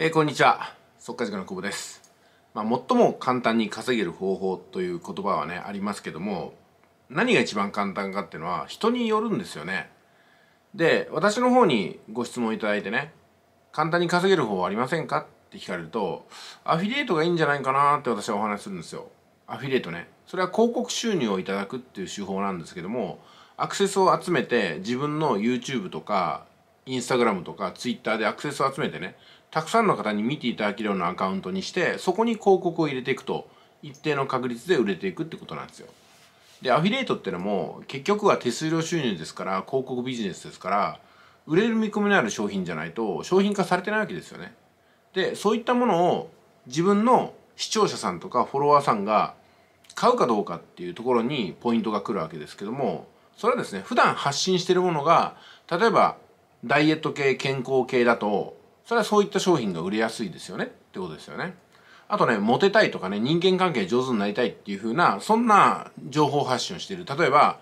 えー、こんにちは速稼塾の久保です、まあ、最も簡単に稼げる方法という言葉はねありますけども何が一番簡単かっていうのは人によるんですよねで私の方にご質問いただいてね簡単に稼げる方はありませんかって聞かれるとアフィリエイトがいいんじゃないかなって私はお話しするんですよアフィリエイトねそれは広告収入をいただくっていう手法なんですけどもアクセスを集めて自分の YouTube とか Instagram とか Twitter でアクセスを集めてねたくさんの方に見ていただけるようなアカウントにしてそこに広告を入れていくと一定の確率で売れていくってことなんですよでアフィリエイトってのも結局は手数料収入ですから広告ビジネスですから売れる見込みのある商品じゃないと商品化されてないわけですよねでそういったものを自分の視聴者さんとかフォロワーさんが買うかどうかっていうところにポイントが来るわけですけどもそれはですね普段発信してるものが例えばダイエット系健康系だとそれはそういった商品が売れやすいですよねってことですよね。あとね、モテたいとかね、人間関係上手になりたいっていう風な、そんな情報発信をしている。例えば、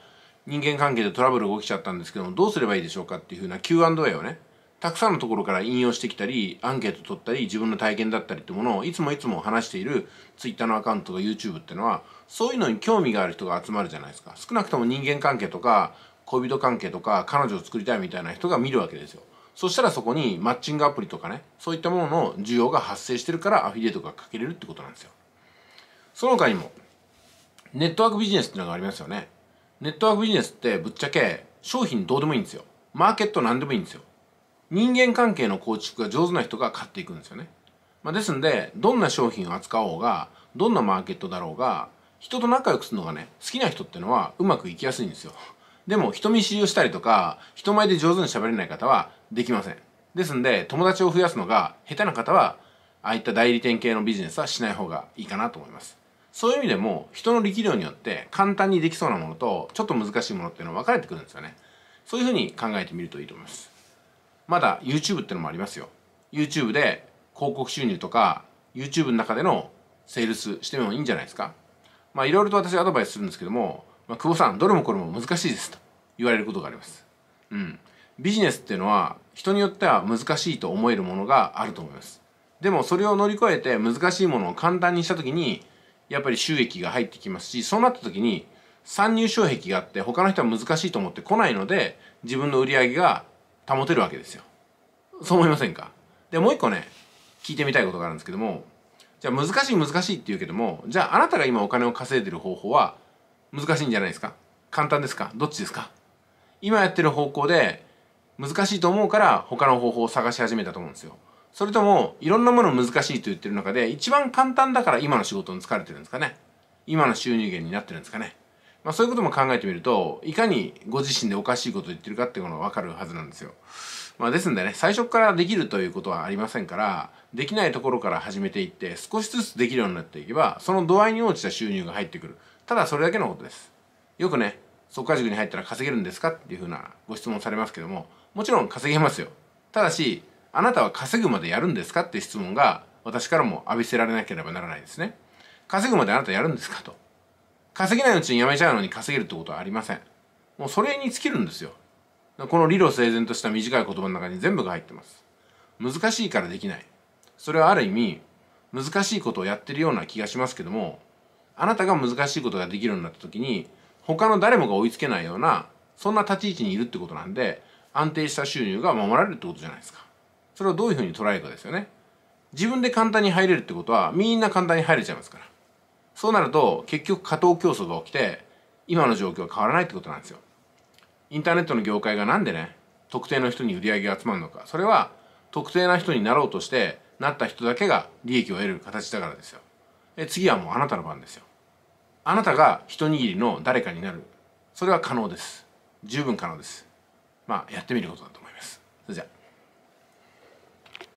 人間関係でトラブルが起きちゃったんですけども、どうすればいいでしょうかっていう風な Q&A をね、たくさんのところから引用してきたり、アンケート取ったり、自分の体験だったりってものをいつもいつも話している Twitter のアカウントとか YouTube ってのは、そういうのに興味がある人が集まるじゃないですか。少なくとも人間関係とか、恋人関係とか、彼女を作りたいみたいな人が見るわけですよ。そしたらそこにマッチングアプリとかね、そういったものの需要が発生してるからアフィリエイトがかけれるってことなんですよ。その他にも、ネットワークビジネスってのがありますよね。ネットワークビジネスってぶっちゃけ商品どうでもいいんですよ。マーケット何でもいいんですよ。人間関係の構築が上手な人が買っていくんですよね。まあ、ですんで、どんな商品を扱おうが、どんなマーケットだろうが、人と仲良くするのがね、好きな人ってのはうまくいきやすいんですよ。でも人見知りをしたりとか、人前で上手に喋れない方はできませんですんで友達を増やすのが下手な方はああいった代理店系のビジネスはしない方がいいかなと思いますそういう意味でも人の力量によって簡単にできそうなものとちょっと難しいものっていうのは分かれてくるんですよねそういうふうに考えてみるといいと思いますまだ YouTube ってのもありますよ YouTube で広告収入とか YouTube の中でのセールスしてもいいんじゃないですかまあいろいろと私アドバイスするんですけども、まあ、久保さんどれもこれも難しいですと言われることがありますうんビジネスっていうのは人によっては難しいと思えるものがあると思いますでもそれを乗り越えて難しいものを簡単にした時にやっぱり収益が入ってきますしそうなった時に参入障壁があって他の人は難しいと思って来ないので自分の売り上げが保てるわけですよそう思いませんかでもう一個ね聞いてみたいことがあるんですけどもじゃあ難しい難しいって言うけどもじゃああなたが今お金を稼いでる方法は難しいんじゃないですか簡単ですかどっちですか今やってる方向で難しいと思うから他の方法を探し始めたと思うんですよそれともいろんなもの難しいと言ってる中で一番簡単だから今の仕事に疲れてるんですかね今の収入源になってるんですかねまあ、そういうことも考えてみるといかにご自身でおかしいことを言ってるかっていうのがわかるはずなんですよ。まあ、ですんでね最初からできるということはありませんからできないところから始めていって少しずつできるようになっていけばその度合いに応じた収入が入ってくるただそれだけのことです。よくね速稼塾に入ったら稼げるんですかっていうふうなご質問されますけどももちろん稼げますよただしあなたは稼ぐまでやるんですかっていう質問が私からも浴びせられなければならないですね稼ぐまであなたやるんですかと稼げないうちに辞めちゃうのに稼げるってことはありませんもうそれに尽きるんですよこの理路整然とした短い言葉の中に全部が入ってます難しいからできないそれはある意味難しいことをやってるような気がしますけどもあなたが難しいことができるようになった時に他の誰もが追いつけないようなそんな立ち位置にいるってことなんで安定した収入が守られるってことじゃないですかそれをどういうふうに捉えるかですよね自分で簡単に入れるってことはみんな簡単に入れちゃいますからそうなると結局過当競争が起きて今の状況は変わらないってことなんですよインターネットの業界がなんでね特定の人に売り上げが集まるのかそれは特定な人になろうとしてなった人だけが利益を得る形だからですよ次はもうあなたの番ですよあなたが一握りの誰かになるそれは可能です十分可能ですまあやってみることだと思いますそれじゃあ